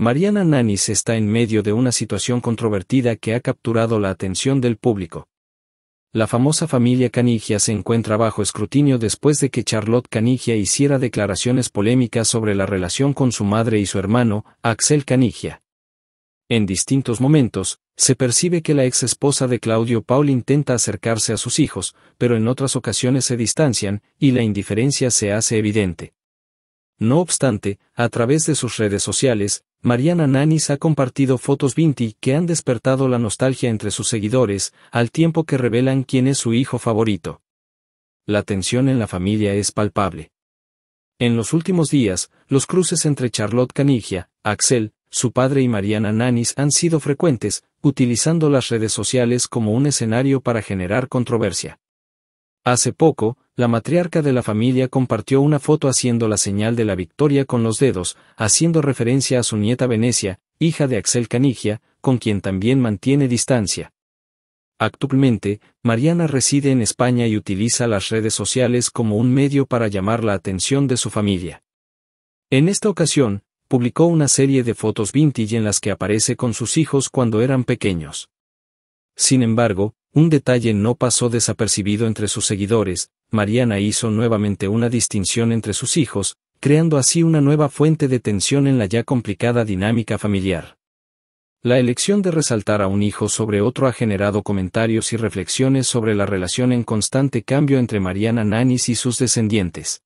Mariana Nanis está en medio de una situación controvertida que ha capturado la atención del público. La famosa familia Canigia se encuentra bajo escrutinio después de que Charlotte Canigia hiciera declaraciones polémicas sobre la relación con su madre y su hermano, Axel Canigia. En distintos momentos, se percibe que la ex esposa de Claudio Paul intenta acercarse a sus hijos, pero en otras ocasiones se distancian, y la indiferencia se hace evidente. No obstante, a través de sus redes sociales, Mariana Nanis ha compartido fotos Vinti que han despertado la nostalgia entre sus seguidores, al tiempo que revelan quién es su hijo favorito. La tensión en la familia es palpable. En los últimos días, los cruces entre Charlotte Canigia, Axel, su padre y Mariana Nanis han sido frecuentes, utilizando las redes sociales como un escenario para generar controversia. Hace poco, la matriarca de la familia compartió una foto haciendo la señal de la victoria con los dedos, haciendo referencia a su nieta Venecia, hija de Axel Canigia, con quien también mantiene distancia. Actualmente, Mariana reside en España y utiliza las redes sociales como un medio para llamar la atención de su familia. En esta ocasión, publicó una serie de fotos vintage en las que aparece con sus hijos cuando eran pequeños. Sin embargo, un detalle no pasó desapercibido entre sus seguidores, Mariana hizo nuevamente una distinción entre sus hijos, creando así una nueva fuente de tensión en la ya complicada dinámica familiar. La elección de resaltar a un hijo sobre otro ha generado comentarios y reflexiones sobre la relación en constante cambio entre Mariana Nanis y sus descendientes.